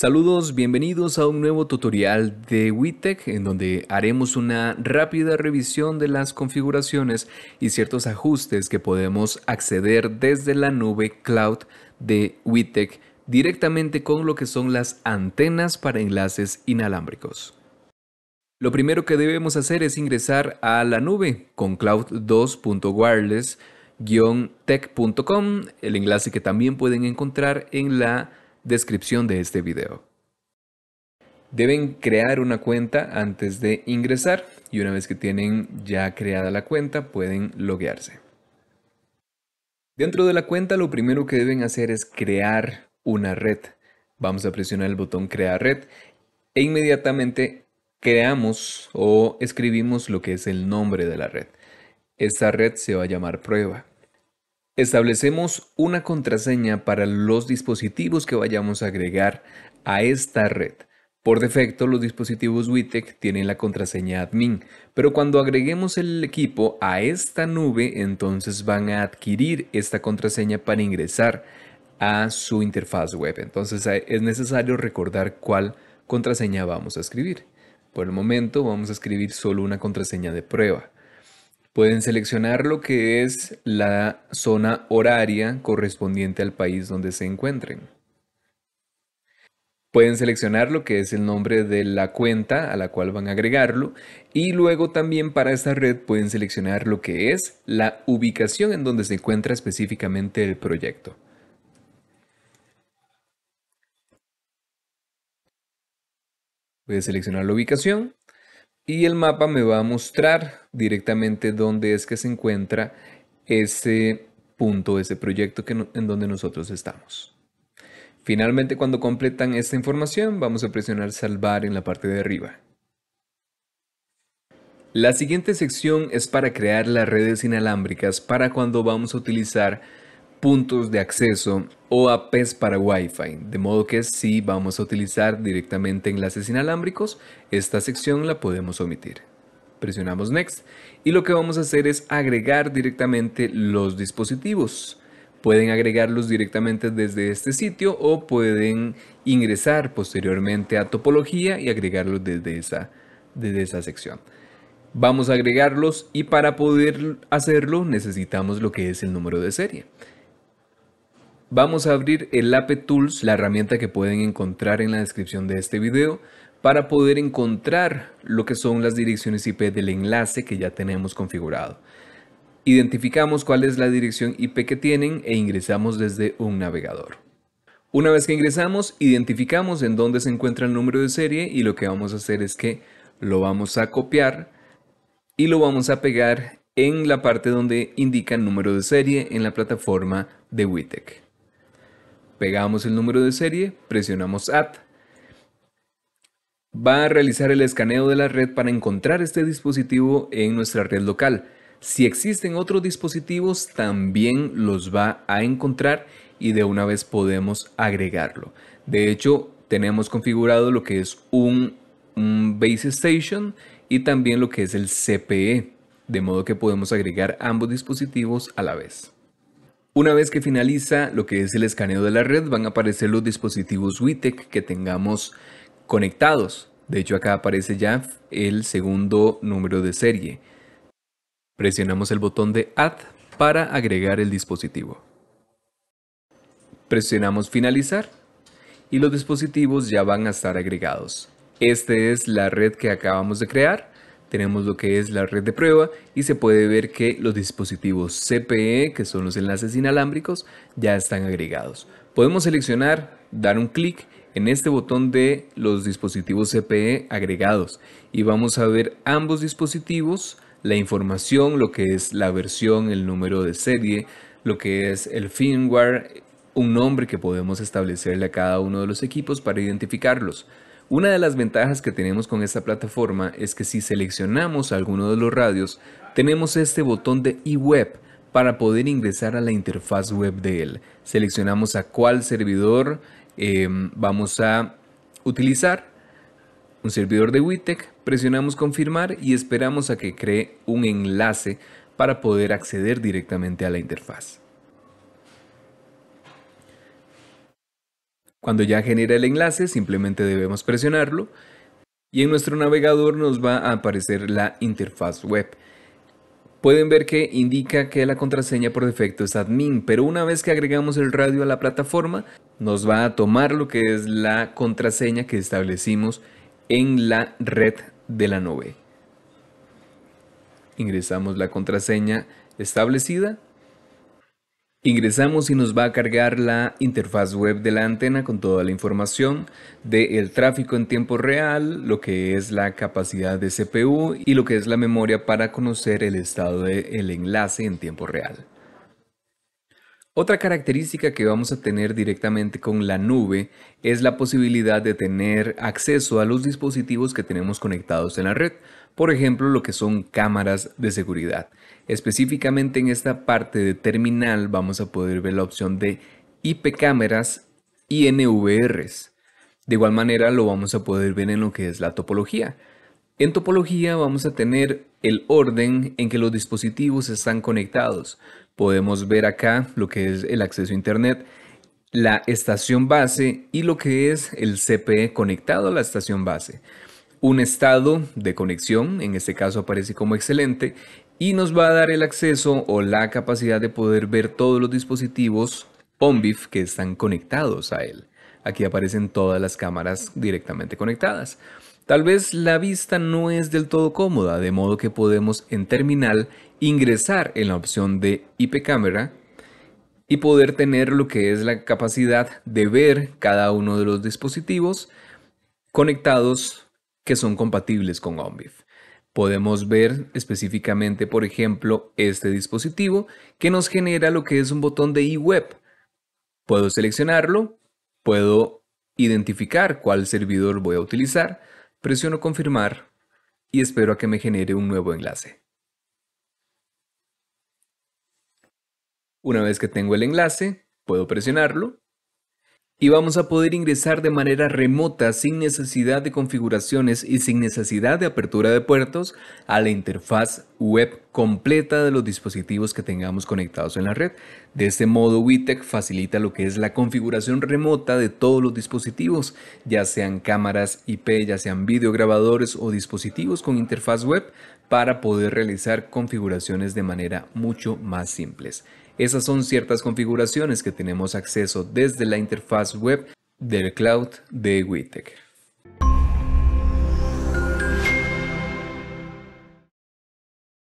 Saludos, bienvenidos a un nuevo tutorial de WITEC en donde haremos una rápida revisión de las configuraciones y ciertos ajustes que podemos acceder desde la nube cloud de WITEC directamente con lo que son las antenas para enlaces inalámbricos. Lo primero que debemos hacer es ingresar a la nube con cloud2.wireless-tech.com, el enlace que también pueden encontrar en la descripción de este video. Deben crear una cuenta antes de ingresar y una vez que tienen ya creada la cuenta pueden loguearse. Dentro de la cuenta lo primero que deben hacer es crear una red. Vamos a presionar el botón crear red e inmediatamente creamos o escribimos lo que es el nombre de la red. Esta red se va a llamar prueba. Establecemos una contraseña para los dispositivos que vayamos a agregar a esta red. Por defecto, los dispositivos WITEC tienen la contraseña admin, pero cuando agreguemos el equipo a esta nube, entonces van a adquirir esta contraseña para ingresar a su interfaz web. Entonces eh, es necesario recordar cuál contraseña vamos a escribir. Por el momento vamos a escribir solo una contraseña de prueba. Pueden seleccionar lo que es la zona horaria correspondiente al país donde se encuentren. Pueden seleccionar lo que es el nombre de la cuenta a la cual van a agregarlo y luego también para esta red pueden seleccionar lo que es la ubicación en donde se encuentra específicamente el proyecto. Pueden seleccionar la ubicación y el mapa me va a mostrar directamente dónde es que se encuentra ese punto, ese proyecto que en donde nosotros estamos. Finalmente, cuando completan esta información, vamos a presionar salvar en la parte de arriba. La siguiente sección es para crear las redes inalámbricas para cuando vamos a utilizar puntos de acceso o APs para Wi-Fi, de modo que si vamos a utilizar directamente enlaces inalámbricos, esta sección la podemos omitir. Presionamos Next y lo que vamos a hacer es agregar directamente los dispositivos. Pueden agregarlos directamente desde este sitio o pueden ingresar posteriormente a topología y agregarlos desde esa, desde esa sección. Vamos a agregarlos y para poder hacerlo necesitamos lo que es el número de serie. Vamos a abrir el App Tools, la herramienta que pueden encontrar en la descripción de este video, para poder encontrar lo que son las direcciones IP del enlace que ya tenemos configurado. Identificamos cuál es la dirección IP que tienen e ingresamos desde un navegador. Una vez que ingresamos, identificamos en dónde se encuentra el número de serie y lo que vamos a hacer es que lo vamos a copiar y lo vamos a pegar en la parte donde indica el número de serie en la plataforma de WITEC. Pegamos el número de serie, presionamos Add. Va a realizar el escaneo de la red para encontrar este dispositivo en nuestra red local. Si existen otros dispositivos, también los va a encontrar y de una vez podemos agregarlo. De hecho, tenemos configurado lo que es un, Base Station y también lo que es el CPE, de modo que podemos agregar ambos dispositivos a la vez. Una vez que finaliza lo que es el escaneo de la red, van a aparecer los dispositivos WITEC que tengamos conectados. De hecho, acá aparece ya el segundo número de serie. Presionamos el botón de Add para agregar el dispositivo. Presionamos Finalizar y los dispositivos ya van a estar agregados. Esta es la red que acabamos de crear tenemos lo que es la red de prueba y se puede ver que los dispositivos CPE, que son los enlaces inalámbricos, ya están agregados. Podemos seleccionar, dar un clic en este botón de los dispositivos CPE agregados y vamos a ver ambos dispositivos, la información, lo que es la versión, el número de serie, lo que es el firmware, un nombre que podemos establecerle a cada uno de los equipos para identificarlos. Una de las ventajas que tenemos con esta plataforma es que si seleccionamos alguno de los radios, tenemos este botón de eWeb para poder ingresar a la interfaz web de él. Seleccionamos a cuál servidor em, vamos a utilizar, un servidor de WITEC, presionamos confirmar y esperamos a que cree un enlace para poder acceder directamente a la interfaz. Cuando ya genera el enlace, simplemente debemos presionarlo y en nuestro navegador nos va a aparecer la interfaz web. Pueden ver que indica que la contraseña por defecto es admin, pero una vez que agregamos el radio a la plataforma, nos va a tomar lo que es la contraseña que establecimos en la red de la nube. Ingresamos la contraseña establecida Ingresamos y nos va a cargar la interfaz web de la antena con toda la información del tráfico en tiempo real, lo que es la capacidad de CPU y lo que es la memoria para conocer el estado del enlace en tiempo real. Otra característica que vamos a tener directamente con la nube es la posibilidad de tener acceso a los dispositivos que tenemos conectados en la red por ejemplo lo que son cámaras de seguridad. Específicamente en esta parte de terminal vamos a poder ver la opción de IP cámaras y NVRs. De igual manera lo vamos a poder ver en lo que es la topología. En topología vamos a tener el orden en que los dispositivos están conectados. Podemos ver acá lo que es el acceso a Internet, la estación base y lo que es el CPE conectado a la estación base un estado de conexión, en este caso aparece como excelente, y nos va a dar el acceso o la capacidad de poder ver todos los dispositivos ONBIF que están conectados a él. Aquí aparecen todas las cámaras directamente conectadas. Tal vez la vista no es del todo cómoda, de modo que podemos en terminal ingresar en la opción de IP cámara y poder tener lo que es la capacidad de ver cada uno de los dispositivos conectados que son compatibles con Onviv. Podemos ver específicamente, por ejemplo, este dispositivo que nos genera lo que es un botón de eWeb. Puedo seleccionarlo, puedo identificar cuál servidor voy a utilizar, presiono confirmar y espero a que me genere un nuevo enlace. Una vez que tengo el enlace, puedo presionarlo y vamos a poder ingresar de manera remota sin necesidad de configuraciones y sin necesidad de apertura de puertos a la interfaz web completa de los dispositivos que tengamos conectados en la red. De este modo, WITEC facilita lo que es la configuración remota de todos los dispositivos, ya sean cámaras IP, ya sean videograbadores o dispositivos con interfaz web, para poder realizar configuraciones de manera mucho más simples. Esas son ciertas configuraciones que tenemos acceso desde la interfaz web del cloud de WITEC.